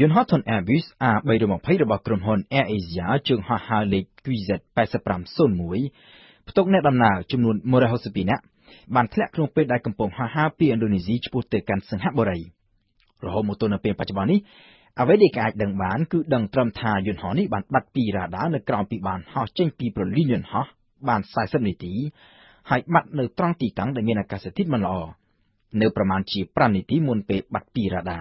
យន្តហោះធុន Airbus A320 របស់ក្រុមហ៊ុន Air Asia ជើងហោះហើរលេខ QZ8501 ផ្ទុកអ្នកដំណើរចំនួន162នាក់បានធ្លាក់ក្នុងពេលដែលកំពុងហោះហើរពីឥណ្ឌូនេស៊ីឆ្ពោះទៅកាន់សិង្ហបុរីរហូតមកទល់នឹងពេលបច្ចុប្បន្ននេះអ្វីដែលគេអាចដឹងបានគឺដឹងត្រឹមថាយន្តហោះនេះបានបាត់ពីរ៉ាដានៅក្រោមពីបានហោះចេញពីប្រលានយន្តហោះបាន40នាទី ហើយបាត់នៅត្រង់ទីតាំងដែលមានអាកាសធាតុមិនល្អនៅប្រមាណជា5នាទីមុនពេលបាត់ពីរ៉ាដា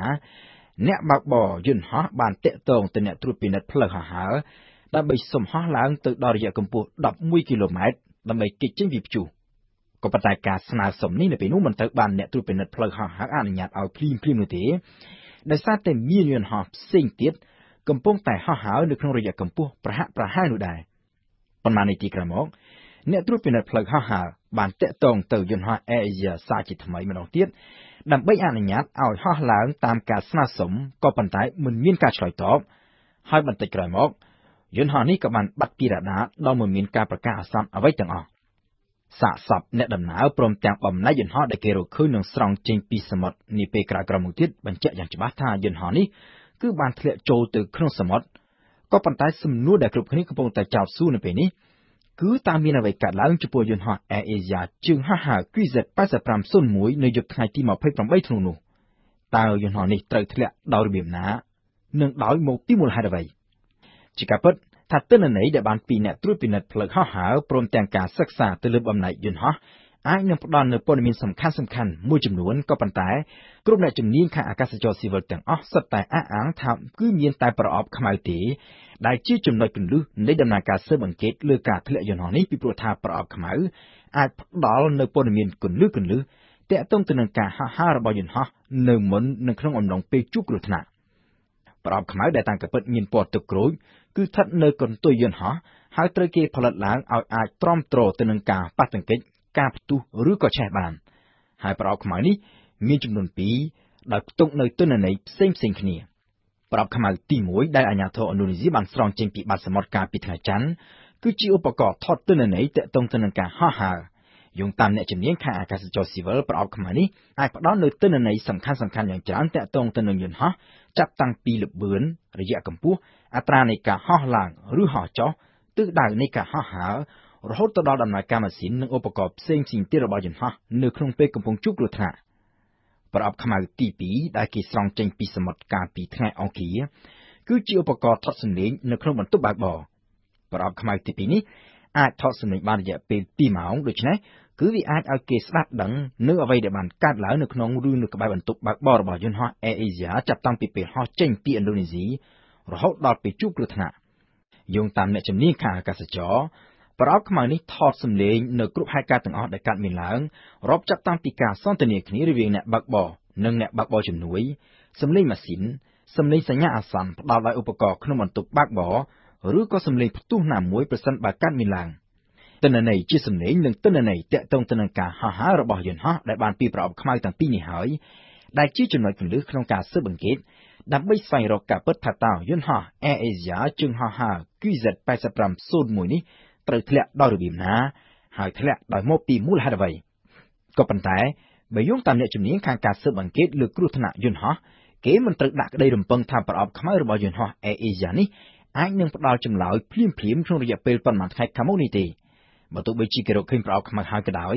អ្នកបើកបរយន្តហោះបានតាក់ទងទៅអ្នកត្រួតពិនិត្យផ្លូវហោះហើរដើម្បីសុំហោះឡើងទៅដល់រយៈកម្ពស់11គីឡូម៉ែត្រដើម្បីគេចចេញពីព្យុះក៏ប៉ុន្តែការស្នើសុំនេះនៅពេលនោះមិនត្រូវបានអ្នកត្រួតពិនិត្យផ្លូវហោះហើរអនុញ្ញាតឲ្យភ្លាមភ្លាមនោះទេដោយសារតែមានយន្តហោះផ្សេងទៀតកំពុងតែហោះហើរនៅក្នុងរយៈកម្ពស់ប្រហាក់ប្រហែលនោះដែរប៉ុន្មាននាទីក្រោយមកអ្នកត្រួតពិនិត្យផ្លូវហោះហើរបានតាក់ទងទៅយន្តហោះ Air Asia សាជាថ្មីម្ដងទៀតដើម្បីអនុញ្ញាតឲ្យហោះឡើងតាមការស្នើសុំក៏ប៉ុន្តែមិនមានការឆ្លើយតបហើយបន្តិចក្រោយមក យន្តហោះនេះក៏បានបាត់ពីរ៉ាដាដល់មិនមានការប្រកាសអាសន្នអ្វីទាំងអស់សាកសពអ្នកដំណើរព្រមទាំងបំណែកយន្តហោះដែលគេរកឃើញនឹងស្រង់ចេញពីសមុទ្រនាពេលក្រោយក្រមកទៀតបញ្ជាក់យ៉ាងច្បាស់ថាយន្តហោះនេះគឺបានធ្លាក់ចូលទៅក្នុងសមុទ្រក៏ប៉ុន្តែសំណួរដែលគ្រប់គ្នាកំពុងតែចោទសួរនៅពេលនេះគឺតាមមានអ្វីកើតឡើងចំពោះយន្តហោះ Air Asia ជើង HH-QZ8501 នៅយប់ថ្ងៃទី28ធ្នូនោះតើយន្តហោះនេះត្រូវធ្លាក់ដោយរបៀបណានិងដោយមកពីមូលហេតុអ្វី ជាការពិតថាទិន្នន័យដែលបានពីអ្នកត្រួតពិនិត្យផ្លូវហោះហើរព្រមទាំងការសិក្សាទៅលើបំណែកយន្តហោះអាចនឹងផ្ដល់នូវព័ត៌មានសំខាន់សំខាន់មួយចំនួនក៏ប៉ុន្តែគ្រប់អ្នកជំនាញខាងអាកាសចរណ៍ស៊ីវិលទាំងអស់សុទ្ធតែអះអាងថាគឺមានតែប្រអប់ខ្មៅទេដែលជាចំណុចគន្លឹះនៃដំណើរការស៊ើបអង្កេតលើការធ្លាក់យន្តហោះនេះពីព្រោះថាប្រអប់ខ្មៅអាចផ្ដល់នូវព័ត៌មានគន្លឹះគន្លឹះតាក់ទងទៅនឹងការហោះហើររបស់យន្តហោះនៅមុននិងក្នុងអំឡុងពេលជួបគ្រោះថ្នាក់ប្រអប់ខ្មៅដែលតាំងកពិតមានពណ៌ទឹកក្រូចគឺស្ថិតនៅកន្ទុយយន្តហោះហើយត្រូវគេផលិតឡើងឲ្យអាចទ្រាំទ្រទៅនឹងការប៉ះទង្គិចការផ្ទុះឬក៏ឆេះបានហើយប្រអប់ខ្មៅនេះមានចំនួន2ដោយផ្ទុកនៅទិន្នន័យផ្សេងផ្សេងគ្នាប្រអប់ខ្មៅទី1ដែលអាជ្ញាធរឥណ្ឌូនេស៊ីបានស្រង់ចេញពីបាតសមុទ្រកាលពីថ្ងៃច័ន្ទគឺជាឧបករណ៍ថតទិន្នន័យតាក់ទងទៅនឹងការហោះហើរយោងតាមអ្នកជំនាញខាងអាកាសចរស៊ីវិលប្រអប់ខ្មៅនេះអាចផ្ដល់នូវទិន្នន័យសំខាន់ៗយ៉ាងច្រើនតាក់ទងទៅនឹងយន្តហោះចាប់តាំងពីល្បឿនរយៈកម្ពស់អត្រានៃការហោះឡើង ឬហោះចុះទិសដៅនៃការហោះហើររហូតទៅដល់ដំណើរការម៉ាស៊ីននិងឧបករណ៍ផ្សេងៗទៀតរបស់យន្តហោះនៅក្នុងពេលកំពុងជួបគ្រោះថ្នាក់ប្រអប់ខ្មៅទី2ដែលគេស្រង់ចេញពីសមុទ្រកាលពីថ្ងៃអង្គារគឺជាឧបករណ៍ថតសំឡេងនៅក្នុងបន្ទប់បើកបរប្រអប់ខ្មៅទី2នេះអាចថតសំឡេងបានរយៈពេល2ម៉ោងដូច្នេះគឺវាអាចឲ្យគេស្ដាប់ដឹងនៅអ្វីដែលបានកើតឡើងនៅក្នុងឬនៅក្បែរបន្ទប់បើកបររបស់យន្តហោះ Air Asia ចាប់តាំងពីពេលហោះចេញពីឥណ្ឌូនេស៊ីរហូតដល់ពេលជួបគ្រោះថ្នាក់យោងតាមអ្នកជំនាញខាងអាកាសចរប្រអប់ខ្មៅនេះថតសម្លេងនៅគ្រប់ហេតុការណ៍ទាំងអស់ដែលកើតមានឡើងរាប់ចាប់តាំងពីការសន្ទនាគ្នារវាងអ្នកបើកបរនិងអ្នកបើកបរជំនួយសម្លេងម៉ាស៊ីន សម្លេងសញ្ញាអាសន្នផ្ដល់ដោយឧបករណ៍ក្នុងបន្ទប់បើកបរឬក៏សម្លេងផ្ទុះណាមួយប្រសិនបើកើតមានឡើងទិន្នន័យជាសម្លេងនិងទិន្នន័យតាក់ទងទៅនឹងការហោះហើររបស់យន្តហោះដែលបានពីប្រអប់ខ្មៅទាំងពីរនេះហើយដែលជាចំណុចគន្លឹះក្នុងការស៊ើបអង្កេតដើម្បីស្វែងរកការពិតថាតើយន្តហោះ Air Asia ជើងហោះហើរ QZ8501 នេះត្រូវធ្លាក់ដោយរបៀបណា ហើយធ្លាក់ដោយមកពីមូលហេតុអ្វីក៏ប៉ុន្តែបើយោងតាមអ្នកជំនាញខាងការស៊ើបអង្កេតលើគ្រោះថ្នាក់យន្តហោះគេមិនត្រូវដាក់ក្តីរំពឹងថាប្រអប់ខ្មៅរបស់យន្តហោះ Air Asia នេះអាចនឹងផ្ដល់ចម្លើយភ្លាមភ្លាមក្នុងរយៈពេលប៉ុន្មានថ្ងៃខាងមុខនេះទេបើទោះបីជាគេរកឃើញប្រអប់ខ្មៅហើយក៏ដោយ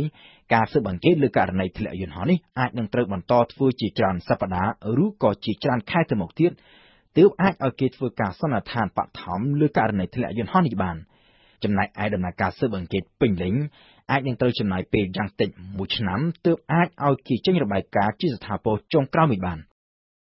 ការស៊ើបអង្កេតលើករណីធ្លាក់យន្តហោះនេះអាចនឹងត្រូវបន្តធ្វើជាច្រើនសប្តាហ៍ឬក៏ជាច្រើនខែទៅមុខទៀតទើបអាចឲ្យគេធ្វើការសន្និដ្ឋានបឋមលើករណីធ្លាក់យន្តហោះនេះបាន។ចំណែកឯដំណើរការស៊ើបអង្កេតពេញលេញអាចនឹងត្រូវចំណាយពេលយ៉ាងតិចមួយឆ្នាំទើបអាចឲ្យគេចេញរបាយការណ៍ជាស្ថាពរចុងក្រោយនេះបាន។